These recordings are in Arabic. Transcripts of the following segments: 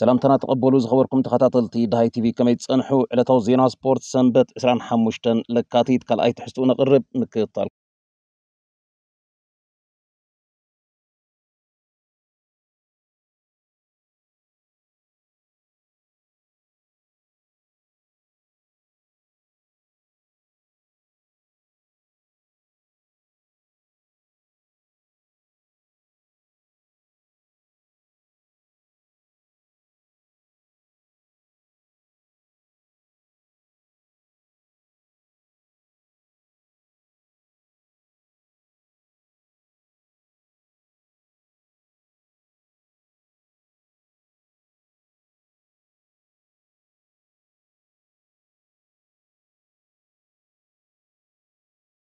سلامتنا تقبلوا زغوركم تخطاطلتي دهاي تي في كما يتصنحوا على توزينا سبورت سنبت 25 لكاتيت كالاي تحسون قرب مكتال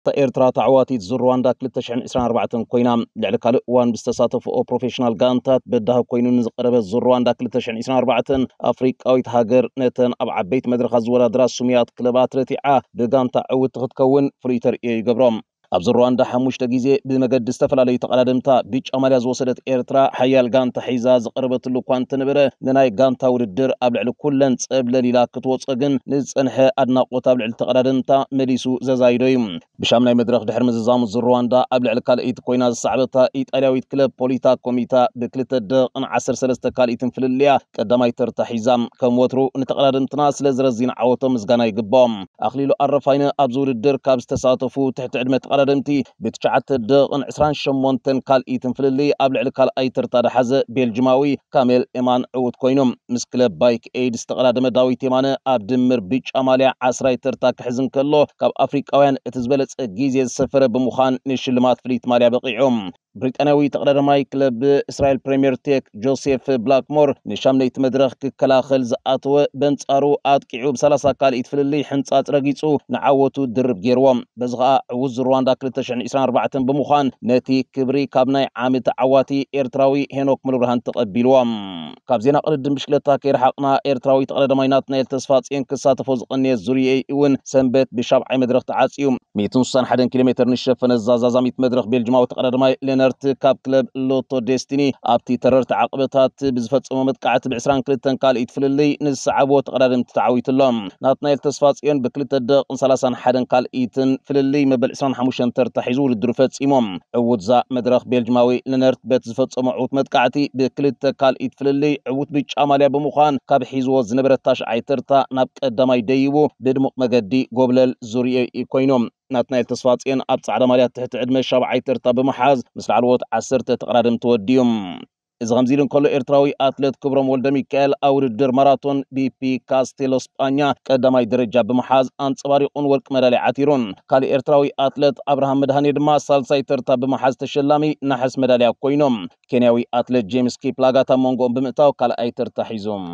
إرترا تعواتي تزروان داك لتشعن إسران أربعة كوينا لعلكا لقوان بستساطف أو بروفيشنال قانتات بدها كوينا نزقرب الزروان داك لتشعن إسران أربعة أفريق أو يتهاجر نتن أبع بيت مدرخة زورا دراس سميات كلبات رتعة بقانتا أو تغتكون فريتر إيه قبرهم ኣብዚ ሩዋንዳ ሓሙሽተ ግዜ ብመገዲ ዝተፈላለዩ ተቐዳድምታ ብጫ ማልያ ዝወሰደት ኤርትራ ሓያል ጋንታ ሒዛ ዝቐረበትሉ እኳ እንተነበረ ንናይ ጋንታ ውድድር ኣብ ልዕሊ ኩለን ፀብለል ኢላ ክትወፅእ ግን ንዝፀንሐ ኣድናቆት ኣብ ልዕሊ ተቐዳድምታ መሊሱ ዘዛይዶ እዩ ብሻምናይ መድረክ ድሕሪ ምዝዛሙ ዝሩዋንዳ ኣብ ልዕሊ ካልእቲ ኮይና ዝሰዕበታ ኢጣልያዊት ክለብ ፖሊታ ኮሚታ ብክልተ ደቕን 13 ካልእትን ፍልልያ ቀዳማይ ተርታ ሒዛ ከም ወትሩ ንተቐዳድምትና ስለ ዝረዚን ዓወቶም ምስጋና ይግብኦም ኣኽሊሉ ኣረፋይነ ኣብዚ ውድድር ካብ ዝተሳተፉ ትሕቲ ዕድመ ተቐዳ ተቐዳደምቲ ብ9 ደቕን 28 ካልኢትን ፍልሊ ኣብ ልዕሊ ካልኣይ ትርታ ዝሓዘ ቤልጅማዊ ካሜል ኤማን ዕውት ኮይኑ ምስ ክለብ ባይክ ኤድ ዝተቐዳደመ ዳዊት የማነ ኣብ ድምር ብጫ ማልያ ዓስራይ ትርታ ክሕዝን ከሎ ካብ ኣፍሪቃውያን እቲ ዝበለፀ ግዜ ዝሰፈረ ብምዃን ንሽልማት ፍሊት ማልያ በቂዑ بريطانوي تقدر ماي كلب اسرائيل بريمير تيك جوسيف بلاكمور نشام نيت مدرخ كلاخل زاتو بنت ارو ات كيوب سلاسا قال يتفللي حنصات رغيصو نعوتو درب جيروم بزغا عوز رواندا كلتشن اسران اربعتن بمخان نتي كبري كابناي عام تعواتي ايرتراوي هينوك ملورهان تقبلوام كاب زينا قرد مشكلتا كير حقنا ايرتراوي تقدر ماي نيل تصفات ان كسات فوز قني زوري اي اون سنبت بشبع مدرخ تعاصيوم 161 كيلومتر نشفن الزازازا ميت مدرخ بالجماعه تقدر ماي لنا መነርቲ ካብ ክለብ ሎቶ ዴስቲኒ ኣብቲ ተረርቲ ዓቕበታት ብዝፈፀሞ መጥቃዕቲ ብ22 ካልኢት ፍልልይ ንዝሰዓቦ ተቐዳድምቲ ተዓዊትሎም ናትናኤል ተስፋፅዮን ብክልተ ደቕን 31 ካልኢትን ፍልልይ መበል 25 ተርታ ሒዙ ውድድሩ ፈፂሞም ዕውትዛ መድረክ ቤልጅማዊ ንነርት ቤት ዝፈፀሞ ዕውት መጥቃዕቲ ብክልተ ካልኢት ፍልልይ ዕውት ብጫ ማልያ ብምዃን ካብ ሒዝዎ ዝነበረ ታሽዓይ ተርታ ናብ ቀዳማይ ደይቡ ብድሙቕ መገዲ ጎብለል ዙርየ ኮይኖም ናትናኤል ተስፋፅዮን ኣብ ፃዕዳ ማልያ ትሕቲ ዕድመ ሻብዓይ ተርታ ብምሓዝ ምስ ላዕልዎት ዓሰርተ ተቐዳድምቲ ወዲዮም እዚ ከምዚ ኢሉ እንከሎ ኤርትራዊ ኣትሌት ክብሮም ወልደ ሚካኤል ኣብ ውድድር ማራቶን ዲፒ ካስቴሎ ስጳኛ ቀዳማይ ደረጃ ብምሓዝ ኣንፀባሪቑን ወርቂ መዳልያ ዓቲሩን ካልእ ኤርትራዊ ኣትሌት ኣብርሃም መድሃኔ ድማ ሳልሳይ ተርታ ብምሓዝ ተሸላሚ ናሕስ መዳልያ ኮይኖም ኬንያዊ ኣትሌት ጄምስ ኪፕላጋታ መንጎኦም ብምእታው ካልኣይ ተርታ ሒዞም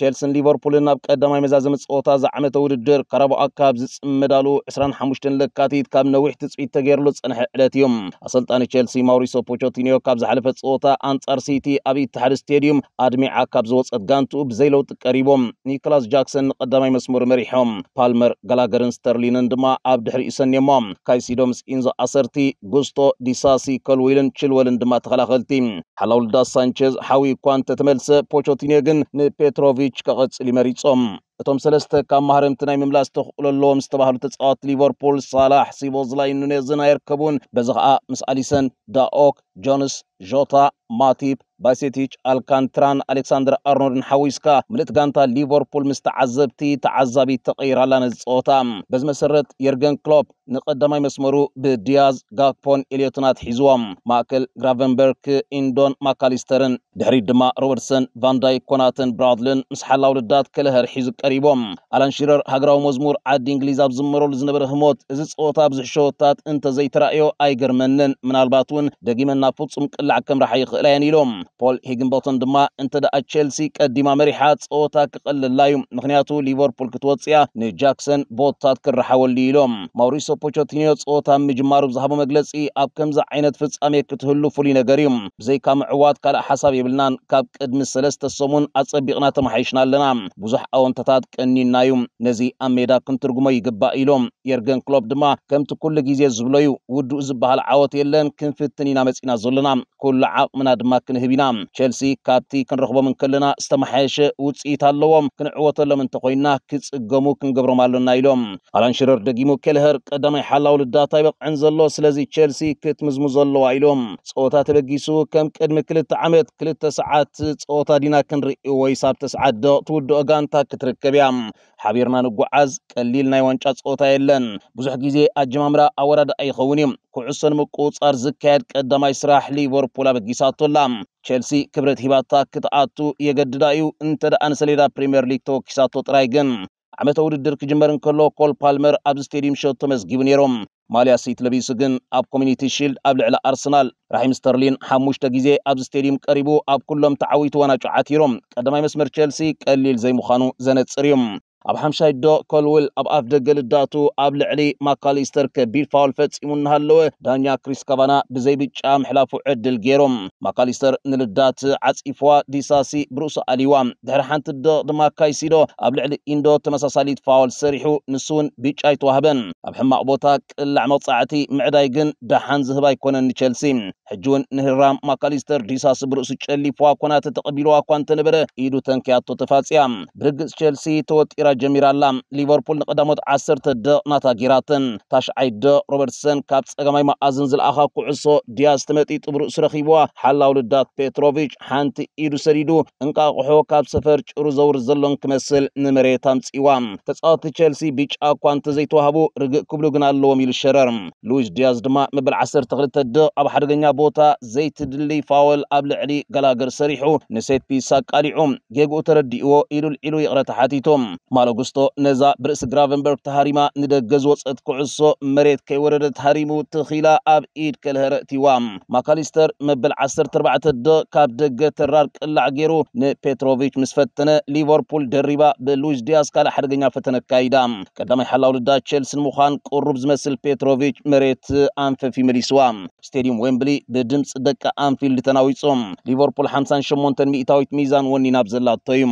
ቸልሲን ሊቨርፑልን ናብ ቀዳማይ መዛዘሚ ፀወታ ዝዓመተ ውድድር ቀረብኣ ካብ ዝፅምዳሉ 25 ለካቲት ካብ ነዊሕ ትፅኢት ተገይሩሉ ዝፀንሐ ዕለት እዮም ኣሰልጣኒ ቸልሲ ማውሪሶ ፖቾቲኒዮ ካብ ዝሓለፈ ፀወታ ኣንጻር ሲቲ ኣብ ኢትሓደ ስቴድዩም ኣድሚዓ ካብ ዝወፀት ጋንትኡ ብዘይለውጢ ቀሪቦም ኒኮላስ ጃክሰን ንቀዳማይ መስመሩ መሪሖም ፓልመር ገላገርን ስተርሊንን ድማ ኣብ ድሕሪኡ ሰኒሞ ካይሲዶ ምስ ኢንዞ ኣሰርቲ ጉስቶ ዲሳሲ ኮልዊልን ችልወልን ድማ ተኸላኸልቲ ሓላውልዳ ሳንቸዝ ሓዊ እኳ እንተተመልሰ ፖቾቲኒዮ ግን ንፔትሮቪ ክኸይድ ክቐጽል ይመሪፆም እቶም ሰለስተ ካብ ማህረምቲ ናይ ምምላስ ተኽእለለዎም ዝተባሃሉ ተፃወቲ ሊቨርፑል ሳላሕ ሲቦዝላይ ኑኔዝን ኣይርከቡን በዚ ከዓ ምስ ኣሊሰን ዳኦክ ጆንስ ጆታ ማቲፕ ባይሴቲች ኣልካንትራን ኣሌክሳንደር ኣርኖልድን ሓዊስካ ምልእት ጋንታ ሊቨርፑል ምስ ተዓዘብቲ ተዓዛቢት ተቐይራላ ነዚ ፀወታ በዚ መሰረት የርገን ክሎፕ ንቀዳማይ መስመሩ ብዲያዝ ጋክፖን ኤልዮትናት ሒዝዎም ማእከል ግራቨንበርክ ኢንዶን ማካሊስተርን ድሕሪት ድማ ሮበርትሰን ቫንዳይ ኮናትን ብራድልን ምስ ሓላውልዳት ከለህር ሒዙ ቀሪቦም ኣላን ሽረር ሃገራዊ መዝሙር ዓዲ እንግሊዝ ኣብ ዝመረሉ ዝነበረ ህሞት እዚ ፀወታ ብዙሕ ሸወታት እንተዘይተረእዮ ኣይገርመንን ምናልባት እውን ደጊመና ፍፁም ቅላዕ ከምራሓ ይኽእላ የን ኢሎም ፖል ሂግንቦተን ድማ እንተደኣ ቸልሲ ቀዲማ መሪሓ ፀወታ ክቐልላ እዩ ምክንያቱ ሊቨርፑል ክትወፅያ ንጃክሰን ቦታት ክረሓወሉ ኢሎም ማውሪሶ ፖቸቲኖ ፀወታ ምጅማሩ ዝሃቦ መግለፂ ኣብ ከምዚ ዓይነት ፍጻሜ ክትህሉ ፍሉይ ነገር እዩ ብዘይካ ምዕዋት ካልእ ሓሳብ የብልናን ካብ ቅድሚ ሰለስተ ሰሙን ኣፀቢቕና ተመሓይሽና ኣለና ብዙሕ ኣወንተታት ሕቶታት ቀኒና እዩ ነዚ ኣብ ሜዳ ክንትርጉሞ ይግባእ ኢሎም የርገን ክሎብ ድማ ከምቲ ኩሉ ግዜ ዝብሎ እዩ ውድእ ዝበሃል ዓወት የለን ክንፍትን ኢና መፂና ዘለና ኩሉ ዓቕምና ድማ ክንህብ ኢና ቸልሲ ካብቲ ክንረክቦምን ከለና ዝተመሓየሸ ውፅኢት ኣለዎም ክንዕወተሎም እንተኮይንና ክፅገሙ ክንገብሮም ኣለና ኢሎም ኣላን ሽረር ደጊሙ ኬልኸር ቀዳማይ ሓላው ልዳታ ይበቅዐን ዘሎ ስለዚ ቸልሲ ክትምዝሙ ዘለዋ ኢሎም ፀወታ ተበጊሱ ከም ቅድሚ ክልተ ዓመት ክልተ ሰዓት ፀወታ ዲና ክንርኢ ወይ ሳብ ተስዓት ትውድኦ ጋንታ ክትርከብ ንርከብ እያ ሓቢርና ንጓዓዝ ቀሊል ናይ ዋንጫ ፀወታ የለን ብዙሕ ግዜ ኣጀማምራ ኣወዳድ ኣይኸውን እዩ ኩዕሶ ንምቁፅፃር ዝካየድ ቀዳማይ ስራሕ ሊቨርፑል ኣበጊሳቶላ ቸልሲ ክብረት ሂባታ ክትኣቱ የገድዳ እዩ እንተደኣ ንሰሌዳ ፕሪምየር ሊግ ተወኪሳቶ ጥራይ ግን ዓመተ ውድድር ክጅመር እንከሎ ኮል ፓልመር ኣብ ስቴድየም ሸቶ መስጊቡ ነይሮም ماليا سيت لبيسو جن اب كوميونيتي شيلد اب لعلى ارسنال راهيم ستيرلين حموشتا غيزي اب ستاديوم قريبو اب كلهم تعويتو وانا جعاتيروم قدماي مسمر تشيلسي قليل زي مخانو زنت صريم ኣብ ሓምሻይ ዶ ኮልውል ኣብ ኣፍ ደገ ልዳቱ ኣብ ልዕሊ ማካሊስተር ከቢድ ፋውል ፈፂሙ እናሃለወ ዳኛ ክሪስ ካባና ብዘይ ብጫ ምሕላፉ ዕድል ገይሮም ማካሊስተር ንልዳት ዓፂፍዋ ዲሳሲ ብርእሱ ኣልይዋ ድሕሪ ሓንቲ ደቕ ድማ ካይሲዶ ኣብ ልዕሊ ኢንዶ ተመሳሳሊት ፋውል ሰሪሑ ንስውን ብጫ ይተዋህበን ኣብ ሕማቅ ቦታ ቅላዕ መቕፃዕቲ ምዕዳይ ግን ደሓን ዝህብ ኣይኮነን ንቸልሲ حجون نهرام ماكاليستر ديسا سبرو سيشالي فواكونا تتقبيلوا كوانت نبرة إيدو تنكياتو تفاسيام برغز شلسي توت إرا جميرا لام ليفربول نقدموت عصر تد ناتا جيراتن تاش عيد دو روبرتسن كابس أغامي ما أزنزل أخا كوعصو دياز تمتي تبرو سرخيبوا حالاو لدات بيتروفيش حانت إيدو سريدو انقا قحو كابس سفر ارو زور زلون كمسل نمري تامس إيوام شلسي بيش بيج تزيتو زيتوهابو رغ كبلو غنال لومي الشرر لويس دياز دما مبل عصر تغلت تد أبو حدقنيا ቦታ ዘይትድሊ ፋወል ኣብ ልዕሊ ገላገር ሰሪሑ ንሴት ፒሳ ቃሊዑ ጌግኡ ተረዲእዎ ኢሉልዒሉ ይቕረ ተሓቲቶም ማለጉስቶ ነዛ ብርእሲ ግራቨንበርግ ተሃሪማ ንደገ ዝወፀት ኩዕሶ መሬት ከይወረደ ተሃሪሙ ትኺላ ኣብ ኢድ ከልሀረ እትዋ ማካሊስተር መበል 14 ደ ካብ ደገ ተራር ቅላዕ ገይሩ ንፔትሮቪች ምስ ፈተነ ሊቨርፑል ደሪባ ብሉዊስ ዲያስ ካልእ ሓደገኛ ፈተነ ካይዳ ቀዳማይ ሓላው ልዳ ቸልሲን ምዃን ቁሩብ ዝመስል ፔትሮቪች መሬት ኣንፈፊ መሊስዋ ስቴድዩም ዌምብሊ ብድምፂ ደቂ ኣንፊልድ ተናዊፆም ሊቨርፑል 58 ሚእታዊት ሚዛን ወኒና ብዘላቶ እዩ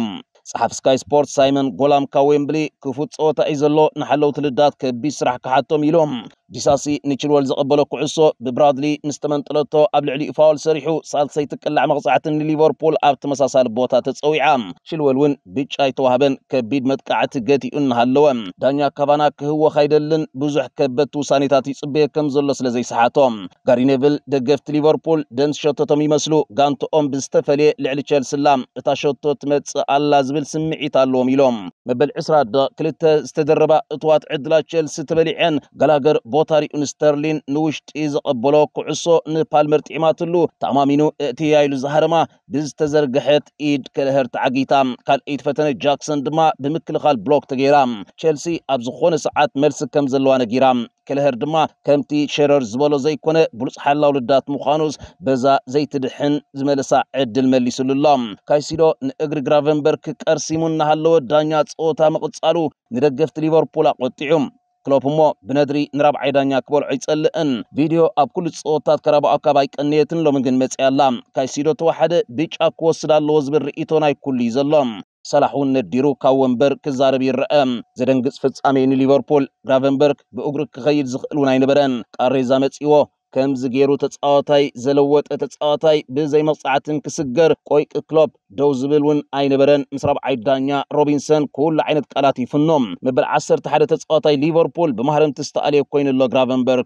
ፀሓፍ ስካይ ስፖርት ሳይመን ጎላም ካብ ዌምብሊ ክፉት ፀወታ እዩ ዘሎ ንሓለውቲ ልዳት ከቢድ ስራሕ ክሓቶም ኢሎም ብሳሲ ንችልወል ዘቐበሎ ኩዕሶ ብብራድሊ ምስ ተመንጠለቶ ኣብ ልዕሊኡ ፋውል ሰሪሑ ሳልሰይ ትቅላዕ መቕፃዕትን ንሊቨርፑል ኣብ ተመሳሳሊ ቦታ ተፀዊዓ ሽልወል እውን ብጫ ይተዋህበን ከቢድ መጥቃዕቲ ገቲኡ እናሃለወ ዳኛ ካቫና ክህዎ ካይደልን ብዙሕ ከበድቲ ውሳኔታት ይፅበየ ከም ዘሎ ስለ ዘይሰሓቶም ጋሪ ኔቭል ደገፍቲ ሊቨርፑል ደንስ ሸቶቶም ይመስሉ ጋንትኦም ብዝተፈልየ ልዕሊ ቸልስላ እታ ሸቶ ትመፅእ ኣላ ዝብል ስምዒት ኣለዎም ኢሎም መበል 20 ክልተ ዝተደረባ እትዋት ዕድላት ቸልሲ ተበሊዐን ገላገር ቦታ ወታሪኡን ስተርሊን ንውሽጢ ዝቐበሎ ኩዕሶ ንፓልመር ጥዒማትሉ ተኣማሚኑ እትያ ኢሉ ዝሃርማ ብዝተዘርግሐት ኢድ ክልህር ተዓጊታ ካልአይቲ ፈተነ ጃክሰን ድማ ብምክልኻል ብሎክ ተገይራ ቸልሲ ኣብ ዝኾነ ሰዓት መልሲ ከም ዘለዋ ነጊራ ክልህር ድማ ከምቲ ሸረር ዝበሎ ዘይኮነ ብሉፅ ሓላው ልዳት ምዃኑስ በዛ ዘይትድሕን ዝመለሳ ዕድል መሊሱሉሎ ካይሲዶ ንእግሪ ግራቨንበርክ ቀርሲሙን እናሃለወ ዳኛ ፀወታ ምቕፃሉ ንደገፍቲ ሊቨርፑል ኣቆጢዑ كلوب مو بندري نراب عيدانيا كبول عيصل فيديو اب كل صوتات كرابو اكا بايك انيتن لو منجن متسي اللام كاي سيدو توحد بيج اكو سدال لوزبر ايتوناي كل يزلام صلاحون ديرو كاونبرغ كزاربي الرأم زدن قصفت امين ليفربول غرافنبرغ بأغرق غير زخلون اي نبرن قاري زامت ايوه كمز غيرو تتساطاي زلوت تتساطاي بزي مصعتن كسجر كويك كلوب دوزبلون اينبرن مسراب عيدانيا روبنسون كل عينت قالاتي فنوم مبل 10 تحدث تتساطاي ليفربول بمهرم تستاليو كوين لو غرافنبرغ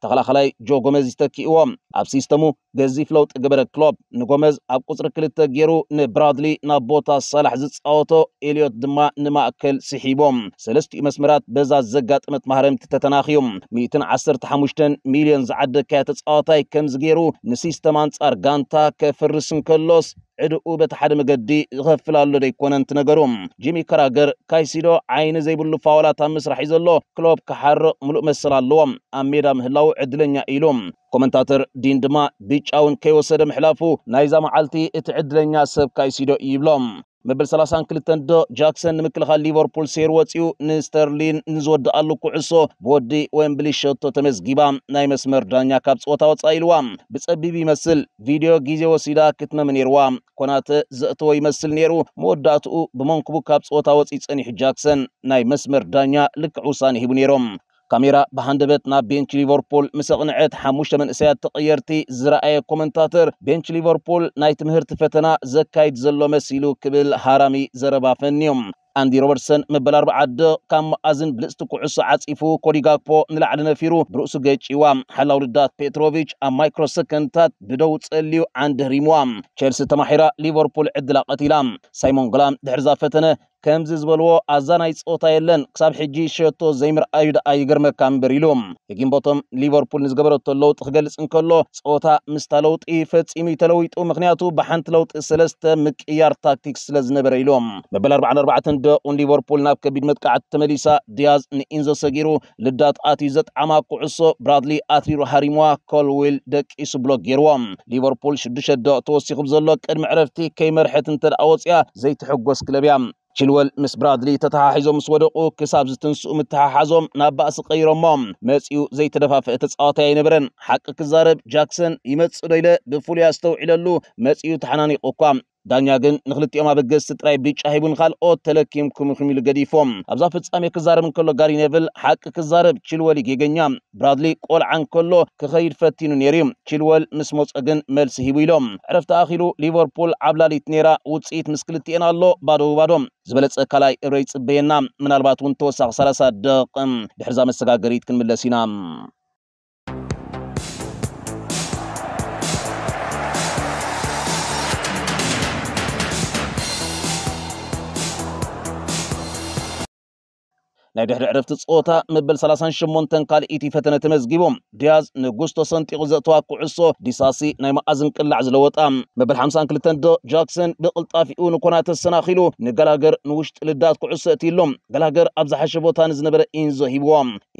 تخلا خلاي جو غوميز تكيوم اب سيستمو قزي فلوت قبر كلوب نقومز أبقصر كلتا جيرو نبرادلي نبوتا صالح زيتس أوتو إليوت دما نماكل سيحيبوم سلستي مسمرات بزا زقات مت مهرم تتناخيوم ميتن عصر تحموشتن ميليون زعد كاتس أوتاي كمز جيرو نسيستمانس أرغانتا كفرسن كلوس عدقو بتحاد مقدي غفل اللو دي كونان تنقروم جيمي كراغر كايسيدو عين زي بلو فاولا تامس رحي زلو كلوب كحر ملو مسلا اللوم اميدا مهلاو عدلن يأيلوم كومنتاتر دين دما بيچ اون كيو سدم حلافو نايزا معالتي اتعدلن يأسب كايسيدو يبلوم መበል 32 ዶ ጃክሰን ንምክልኻል ሊቨርፑል ሴር ወፂኡ ንስተርሊን ንዝወድኣሉ ኩዕሶ ብወዲ ወምብሊ ሸቶ ተመዝጊባ ናይ መስመር ዳኛ ካብ ፀወታ ወፃኢ ኢልዋ ብፀቢብ ይመስል ቪድዮ ግዜ ወሲዳ ክትመም ነይርዋ ኮናተ ዘእተዎ ይመስል ነይሩ መወዳእትኡ ብመንኩቡ ካብ ፀወታ ወፂኢ ፀኒሑ ጃክሰን ናይ መስመር ዳኛ ልክዕ ውሳኒ ሂቡ ነይሮም كاميرا بهندبتنا بينش ليفربول مسقنعت حموشة من اسياد تقيرتي زرأي كومنتاتر بينش ليفربول نايت مهرت فتنا زكايت زلو مسيلو كبل هارامي زربا فنيوم ኣንዲ ሮበርትሰን መበል 4 ደቕ ካብ መኣዝን ብልፅቲ ኩዕሶ ዓፂፉ ኮዲጋግፖ ንላዕሊ ነፊሩ ብርእሱ ገጪዋ ሓላው ልዳት ፔትሮቪች ኣብ ማይክሮሰከንድታት ብደው ፀልዩ ዓንድህሪምዋ ቸልሲ ተማሒራ ሊቨርፑል ዕድላ ቀቲላ ሳይሞን ግላም ድሕር ዛ ፈተነ ከምዚ ዝበልዎ ኣዛናይ ፆታ የለን ክሳብ ሕጂ ሸቶ ዘይምርኣዩ ደኣ ይገርመካ እምበር ኢሎም የጊንቦቶም ሊቨርፑል ንዝገበረቶ ለውጢ ክገልጽ እንከሎ ፆታ ምስታ ለውጢ ፈጺሙ ተለዊጡ ምክንያቱ ብሓንቲ ለውጢ ሰለስተ ምቅያር ታክቲክ ስለ ዝነበረ ኢሎም መበል 44 ደቁን ሊቨርፑል ናብ ከቢድ መጥቃዕቲ ተመሊሳ ዲያዝ ንኢንዞ ሰጊሩ ልዳት ኣትዩ ዘጥዓማ ኩዕሶ ብራድሊ ኣትሪሩ ሃሪምዋ ኮልዊል ደቂሱ ብሎክ ገይርዎም ሊቨርፑል 6 ደቅ ተወሲኹ ብዘሎ ቅድሚ ዕረፍቲ ከይመርሐት እንተ ደኣ ወፅያ ዘይትሕጎስ ክለብ እያ شلول مس برادلي تتحاحزو مس كساب زتنسو متحاحزو نباس قيرو مام مسيو زي تدفاف اتسقاطي نبرن حق كزارب جاكسن يمتسو ديلة بفوليا استو عللو مسيو تحناني قوكام ዳኛ ግን ንክልቲኦም ኣብ ገዝቲ ጥራይ ብጫ ሂቡን ካልኦት ተለኪም ተለኪምኩም ኢሉ ገዲፎም ኣብዛ ፍጻሜ ክዛረብ እንከሎ ጋሪ ኔቭል ሓቂ ክዛረብ ችልወል ጌገኛ ብራድሊ ቆልዓ እንከሎ ክኸይድ ፈቲኑ ነይሩ ችልወል ምስ መፀ ግን መልሲ ሂቡ ኢሎም ዕረፍቲ ኣኺሉ ሊቨርፑል ዓብላሊት ኔራ ውፅኢት ምስ ክልቲአን ኣሎ ባዶ ባዶም ዝበለፀ ካልኣይ እብረይ ፅበየና ምናልባት እውን ተወሳኺ 30 ደቂ ድሕርዛ መሰጋገሪት ክንምለስ ኢና ናይ ድሕሪ ዕረፍቲ ፀወታ መበል 38 ካልኢቲ ፈተነ ተመዝጊቦም ዲያዝ ንጉስ ተሰንጢቑ ዘእተዋ ኩዕሶ ዲሳሲ ናይ መኣዝን ቅላዕ ዝለወጣ መበል 52 ዶ ጃክሰን ብቕልጣፊኡ ንኮናተ ተሰናኺሉ ንገላገር ንውሽጢ ልዳት ኩዕሶ እትሎም ገላገር ኣብ ዝሓሸ ቦታ ንዝነበረ ኢንዞ ሂብዎ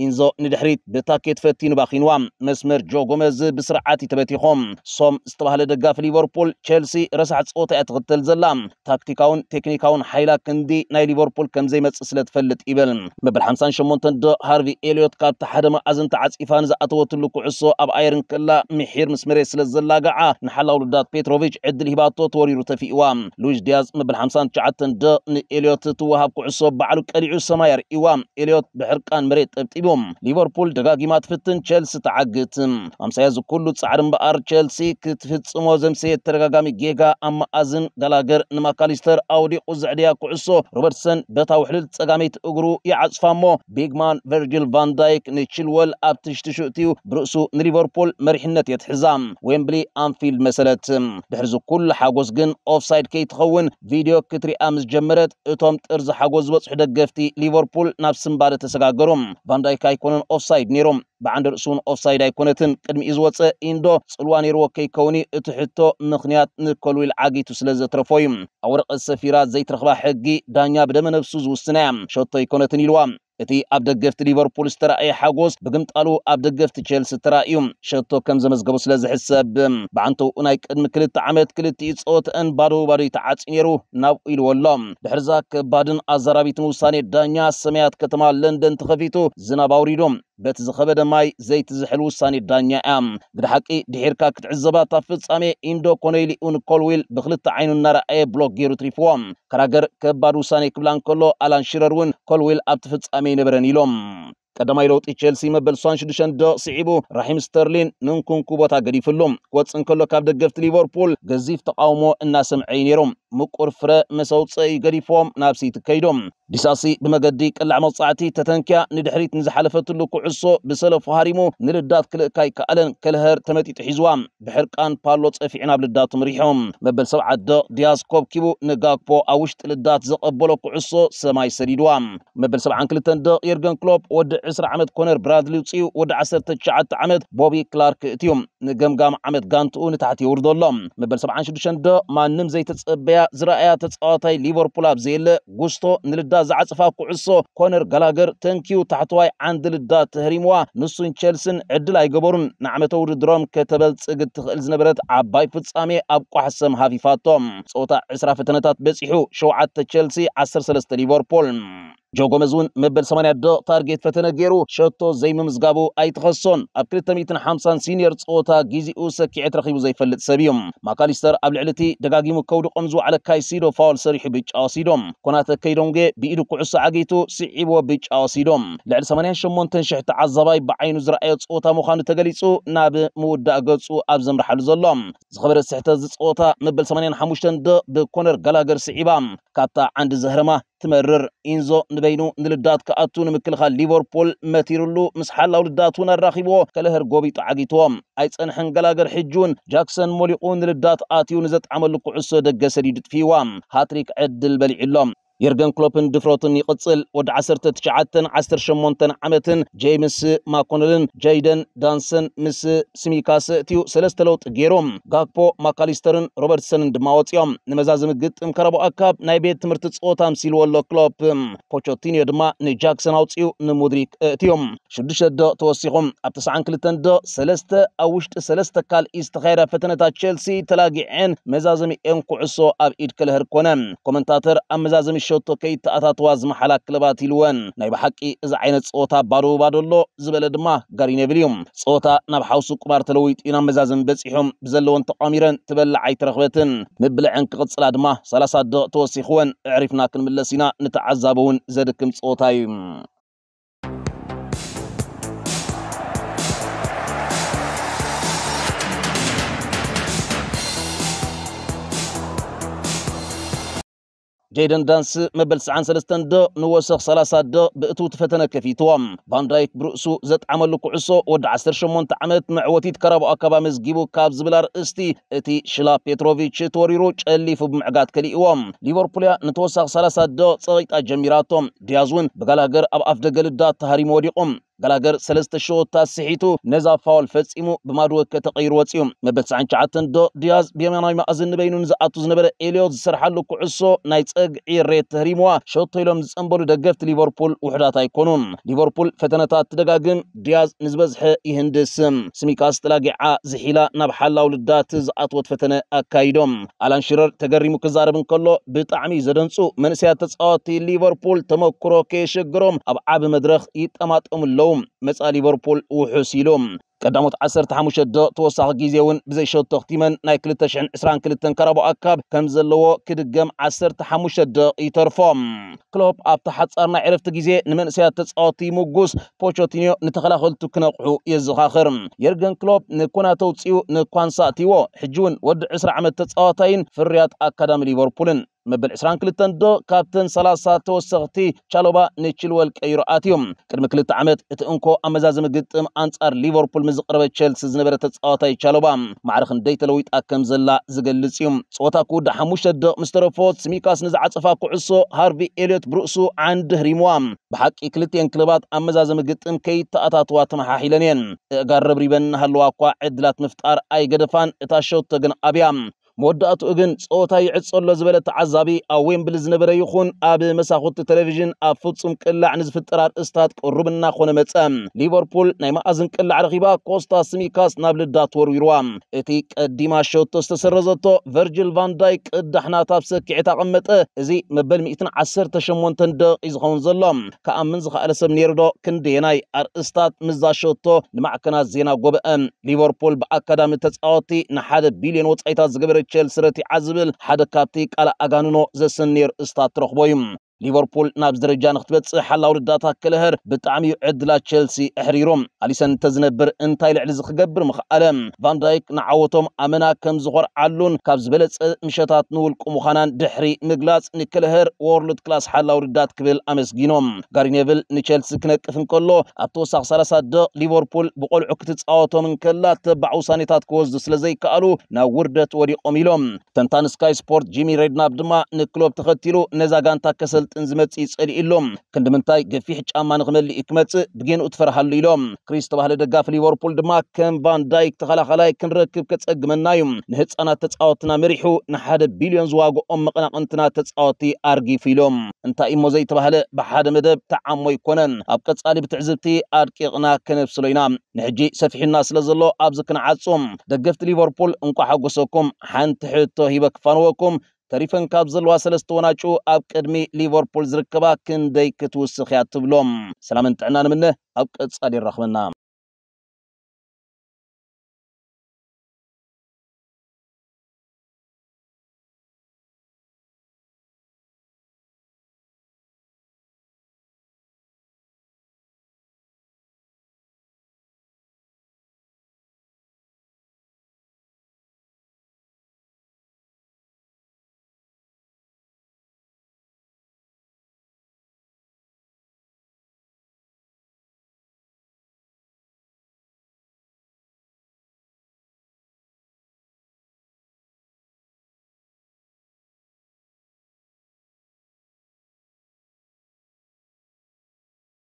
ኢንዞ ንድሕሪት ብታኬት ፈቲኑ ባኺንዋ መስመር ጆ ጎመዝ ብስርዓት ይተበቲኾም ሶም ዝተባህለ ደጋፊ ሊቨርፑል ቸልሲ ረሳዕ ፀወታ እያ ትኽተል ዘላ ታክቲካውን ቴክኒካውን ሓይላ ክንዲ ናይ ሊቨርፑል ከም ዘይመፅእ ስለ ትፈልጥ ይብል ببل حمسان شمونتن دو هارفي إليوت قاب تحدم أزن تعز إفان زا أتوت اللوكو عصو أب آيرن كلا محير مسمري سلزلا قعا نحلا ولدات بيتروفيج عد الهباتو توريرو إوام لوج دياز مبل حمسان تعتن دو ني إليوت توهاب كعصو بعلو كاليعو سماير إوام إليوت بحرقان مريت ابتبوم ليفربول دقاقي ما تفتن تشيلسي تعقتم أم يزو كلو تسعرم بقار كتفت كتفتسمو زمسي ترقاقامي جيغا أم أزن دلاغر غلاغر نماكاليستر أودي قزع ديا كعصو روبرتسن بتاو حلل تسقاميت أقرو يعز ምዕፅፋሞ ቢግማን ቨርጅል ቫንዳይክ ንችልወል ኣብ ትሽትሽእትዩ ብርእሱ ንሊቨርፑል መሪሕነት የትሕዛ ዌምብሊ ኣንፊልድ መሰለት ድሕሪ ኩሉ ሓጎስ ግን ኦፍሳይድ ከይትኸውን ቪድዮ ክትሪኣ ምስ ጀመረት እቶም ጥርዚ ሓጎስ ዝበፅሑ ደገፍቲ ሊቨርፑል ናብ ስምባደ ተሰጋገሩ ቫንዳይክ ኣይኮነን ኦፍሳይድ ነይሮም بعندر سون أوفسايد أيكونتن قدم إزوات إندو صلواني روكي كوني اتحتو نخنيات نكولو العاقي تسلز ترفويم أورق السفيرات زي ترخبا حقي دانيا بدمن بسوز وسنام شوط أيكونتن يلوام እቲ ኣብ ደገፍቲ ሊቨርፑል ዝተረእየ ሓጎስ ብግምጣሉ ኣብ ደገፍቲ ቸልሲ ተራእዩ ሸቶ ከም ዘመዝገቡ ስለ ዝሕሰብ ብዓንተው ናይ ቅድሚ ክልተ ዓመት ክልቲኡ ፀወተአን ባዶ ባዶ ተዓፂ ነይሩ ናብኡ ኢልዎ ኣሎ ድሕርዛ ከባድን ኣዘራቢትን ውሳኔ ዳኛ ሰማያት ከተማ ለንደን ተኸፊቱ ዝናብ ኣውሪዶም በቲ ዝኸበደ ማይ ዘይትዝሕል ውሳኔ ዳኛ እያ ብድሓቂ ድሒርካ ክትዕዘባ ታብ ፍጻሜ ኢንዶ ኮነይሊ ኡን ኮልዊል ብክልተ ዓይኑ እናረኣየ ብሎክ ገይሩ ትሪፍዎም ከራገር ከባድ ውሳኔ ክብላ እንከሎ ኣላን ሽረር እውን ኮልዊል ኣብቲ ፍጻሜ de Brenilón. ቀዳማይ ለውጢ ቸልሲ መበል 26 ዶ ስዒቡ ራሒም ስተርሊን ንንኩንኩ ቦታ ገዲፍሎም ክወፅእ እንከሎ ካብ ደገፍቲ ሊቨርፑል ገዚፍ ተቃውሞ እናሰምዐዩ ነይሮም ምቁር ፍረ መሰውፀይ ገዲፎም ናብሲ ትከይዶም ዲሳሲ ብመገዲ ቅላዕ መጻዕቲ ተተንኪያ ንድሕሪት ንዝሓለፈትሉ ኩዕሶ ብሰለፉ ሃሪሙ ንልዳት ክልእካይ ከኣለን ከልሀር ተመጢጡ ሒዝዋ ብሕርቃን ፓሎ ፀፊዕ ናብ ልዳቱ ምሪሖም መበል ሰብዓት ዶ ዲያዝ ኮብኪቡ ንጋግፖ ኣብ ውሽጢ ልዳት ዘቐበሎ ኩዕሶ ሰማይ ሰዲድዋ መበል 72 ዶ የርገን ክሎፕ ወዲ 20 ዓመት ኮነር ብራድሊ ውፅኡ ወዲ 19 ዓመት ቦቢ ክላርክ እትዩ ንገምጋም ዓመት ጋንትኡ ንታሕቲ ይውርዶ ኣሎ መበል 76 ዶ ማንም ዘይተፀበያ ዝረኣያ ተፃዋታይ ሊቨርፑል ኣብ ዘየለ ጉስቶ ንልዳ ዝዓፅፋ ኩዕሶ ኮነር ገላገር ተንኪዩ ታሕተዋይ ዓንዲ ልዳ ተህሪምዋ ንሱን ቸልስን ዕድል ኣይገበሩን ንዓመተ ውድድሮም ከተበልፅግ ትኽእል ዝነበረት ዓባይ ፍጻሜ ኣብ ቋሕ ሰም ሃፊፋቶም ፀወታ 20 ፈተነታት በፂሑ ሸውዓተ ቸልሲ 13 ሊቨርፑል ጆ ጎመዝ እውን መበል 80 ዶ ታርጌት ፈተነ ገይሩ ሸቶ ዘይምምዝጋቡ ኣይተኸሶን ኣብ 250 ሲኒየር ፀወታ ግዚኡ ሰኪዐት ረኺቡ ዘይፈልጥ ሰብ እዮም ማካሊስተር ኣብ ልዕሊ እቲ ደጋጊሙ ከውድቆም ዝዋዕለ ካይሲዶ ፋውል ሰሪሑ ብጫ ወሲዶም ኮናተ ከይዶም ጌ ብኢዱ ኩዕሶ ዓጊቱ ስዒብዎ ብጫ ወሲዶም ልዕሊ 88000 ተዓዘባይ ብዓይኑ ዝረኣየ ፀወታ ምዃኑ ተገሊፁ ናብ ምውዳእ ገፁ ኣብ ዘምርሓሉ ዘሎ ዝኸበረ ስሕተ ዝፀወታ መበል 85 ዶ ብኮነር ገላገር ስዒባ ካብታ ዓንዲ ዘህረማ تمرر إنزو نبينو نلدات كأتو نمكلخا ليفربول ماتيرلو ماتيرولو مسحالاو لداتونا الراخبو كالهر قوبي طعاقيتوام أنحن هنقلاقر حجون جاكسون موليقون نلدات آتيو نزت عمل لقعصو دقا سريدت فيوام هاتريك عدل بلعلوم የርገን ክሎፕን ድፍረቱን ይቕፅል ወዲ 1918 ዓመትን ጄምስ ማኮነልን ጃይደን ዳንስን ምስ ስሚካስ እትዩ ሰለስተ ለውጢ ገይሮም ጋግፖ ማካሊስተርን ሮበርትሰንን ድማ ወፂኦም ንመዛዝሚ ግጥም ከረቦ ኣካብ ናይ ቤት ትምህርቲ ፀወታ ምሲልዎ ኣሎ ክሎፕ ፖቾቲኒዮ ድማ ንጃክሰን ኣውፅኡ ንሙድሪክ እትዮም 6 ዶ ተወሲኹም ኣብ 92 ዶ ሰለስተ ኣብ ውሽጢ ሰለስተ ካልኢ ዝተኻየደ ፈተነታት ቸልሲ ተላጊዐን መዛዘሚኤን ኩዕሶ ኣብ ኢድ ክልህር ኮነ ኮመንታተር ኣብ መዛዘሚ ሸቶ ከይተኣታትዋ ዝመሓላ ክለባት ኢልወን ናይ ብሓቂ እዚ ዓይነት ፀወታ ባዶ ባዶ ኣሎ ዝበለ ድማ ጋሪነ ይብል እዮም ፀወታ ናብ ሓውሱ ቁማር ተለዊጡ ኢና መዛዝን በፂሖም ብዘለዎን ተቋሚረን ትበልዕ ኣይትረኽበትን ምብልዕን ክቕፅላ ድማ 30 ደቕ ተወሲኽወን ኣዕሪፍና ክንምለስ ኢና ንተዓዛበ እውን ዘድክም ፀወታ እዩ جيدن دانس مبل سعان سلستان دو نوسخ سلاسة دو بأتو تفتنا كفي توام باندايك برؤسو زت عمل لكعسو ود عسر شمون تعمت معوتيت كرابو أكبا مزجيبو كابز بلار استي اتي شلا بيتروفيتش توريرو اللي فو بمعقات كلي اوام ليفربوليا نتوسخ سلاسة دو صغيت أجميراتهم ديازون بقال هجر أب أفدقل الدات تهاري وديقهم قلاجر سلست شو تاسحيتو نزا فاول فتسيمو بمارو كتغير وتسيوم مبتسعن شعتن دو دياز بيمناي ما أزن بينو نزعتو زنبرة إليوز سرحلو كعصو نايت أج عير تهريموا شوط يلوم زنبرو دقفت ليفربول وحدات يكونون ليفربول فتنتات تدقاقن دياز نزبزح يهندسم سميكاس تلاقي ع زحيلا نبحلا ولدات زعتوت فتنة أكايدوم ألان شرر تقريمو كزاربن كله بطعمي زدنسو من سياتس ليفربول تمكرو كيشقروم أبعاب مدرخ يتمات أم መፃሊ ሊቨርፑል ውሑስ ኢሎም ቀዳሞት 15 ደ ተወሳኺ ግዜ እውን ብዘይሸቶ ኽቲመን ናይ 2022 ከረቦ ኣካብ ከም ዘለዎ ክድገም 15 ደ ይተርፎም ክሎብ ኣብቲ ሓፃር ናይ ዕረፍቲ ግዜ ንመንእሰያት ተፃወቲ ምጉስ ፖቾቲኒዮ ንተኸላኸልቱ ክነቑሑ የዘኻኽር የርገን ክሎብ ንኮናተ ውፅኡ ንኳንሳ እትይዎ ሕጂ እውን ወዲ 20 ዓመት ተፃዋታይን ፍርያት ኣካዳሚ ሊቨርፑልን መበል 22 ዶ ካብተን 30 ተወሰኽቲ ቻሎባ ንችልወል ቀይሮኣት እዮም ቅድሚ ክልተ ዓመት እቲ እንኮ ኣመዛዝሚ ግጥም ኣንጻር ሊቨርፑል ምስ ዝቐረበ ቸልሲ ዝነበረ ተፃዋታይ ቻሎባ ማዕረ ክንደይ ተለዊጣ ከም ዘላ ዝገልጽ እዩ ፀወታ ክውዳእ 5 ዶ ምስ ተረፎ ስሚካስ ንዝዓፀፋ ኩዕሶ ሃርቪ ኤልዮት ብርእሱ ዓንዲ ህሪምዋ ብሓቂ ክልትኤን ክለባት ኣመዛዝሚ ግጥም ከይተኣታትዋ ተመሓሒለን እየን እጋር ረብሪበን ሃለዋ እኳ ዕድላት ምፍጣር ኣይገደፋን እታ ሸቶ ግን ኣብያ መወዳእትኡ ግን ፆታ ይዕፀሎ ዝበለ ተዓዛቢ ኣብ ዌምብል ዝነበረ ይኹን ኣብ መሳኽቲ ቴሌቭዥን ኣብ ፍጹም ቅላዕ ንዝፍጠር ኣርእስታት ቅሩብ እናኾነ መፀ ሊቨርፑል ናይ መኣዝን ቅላዕ ረኺባ ኮስታ ስሚካስ ናብ ልዳት ወርዊርዋ እቲ ቀዲማ ሸቶ ዝተሰረዘቶ ቨርጅል ቫንዳይ ቅዳሕና ኣብ ሰኪዒ ተቐመጠ እዚ መበል 118 ደቂ ዝኸውን ዘሎ ከኣምን ዝኽኣለ ሰብ ነይሩ ዶ ክንደየናይ ኣርእስታት ምዛ ሸቶ ንማዕከናት ዜና ጎብአ ሊቨርፑል ብኣካዳሚ ተፃወቲ ንሓደ ቢልዮን ወፃኢታት ዝገበረ ቸል ስረቲ ዓዝብል ሓደ ካብቲ ቃል ኣጋንኖ ዘሰኒ ርእስታት ትረኽቦ እዩ ሊቨርፑል ናብ ደረጃ ንክትበፅሕ ሓላው ርዳእታ ክልህር ብጣዕሚ እዩ ዕድላ ቸልሲ ኣሕሪሮም ኣሊሰን እንተዝነብር እንታይ ልዕሊ ዝክገብር ምክኣለ ቫንዳይክ ንዓወቶም ኣመና ከም ዝኮርዓሉን ካብ ዝበለፀ ምሸታት ንውልቁ ምዃናን ድሕሪ ምግላፅ ንክልህር ወርልድ ክላስ ሓላው ርዳት ክብል ኣመስጊኖም ጋሪኔቭል ንቸልሲ ክነቅፍ እንከሎ ኣብ ተወሳኺ 30 ደቕ ሊቨርፑል ብቆልዑ ክትፃወቶም እንከላ ተባዕ ውሳኔታት ክወስዱ ስለ ዘይከኣሉ ናብ ውርደት ወዲቖም ኢሎም ተንታኒ ስካይ ስፖርት ጂሚ ሬድናፕ ድማ ንክሎብ ተኸቲሉ ነዛ ጋንታ ከሰል سلطان زمتي سئل إلهم كند من تاي قفيح أمان غمل إكمت بجين أتفرح الليلهم كريستوفر هذا جاف ليفربول دماغ كم فان دايك تخلى خلاي كن ركب كت أجمع نايم نهت أنا تتعاطنا مريحو نحدا بليون زواجو أم قنا أنتنا تتعاطي أرجي فيلم أنت أي مزاي تبهلا بحد مدب تعم ويكونن أبقى تسألي بتعزبتي أركي غنا كن بسلينام نحجي سفيح الناس لزلو أبزك نعصم دقفت ليفربول انقح قصكم حنت حتو هيبك فانوكم ተሪፈን ካብ ዘለዋ ሰለስተ ወናጩ ኣብ ቅድሚ ሊቨርፑል ዝርከባ ክንደይ ክትውስኽ እያ ትብሎም ሰላምን ጥዕና ንምነ ኣብ ቀጻሊ ይራኽበና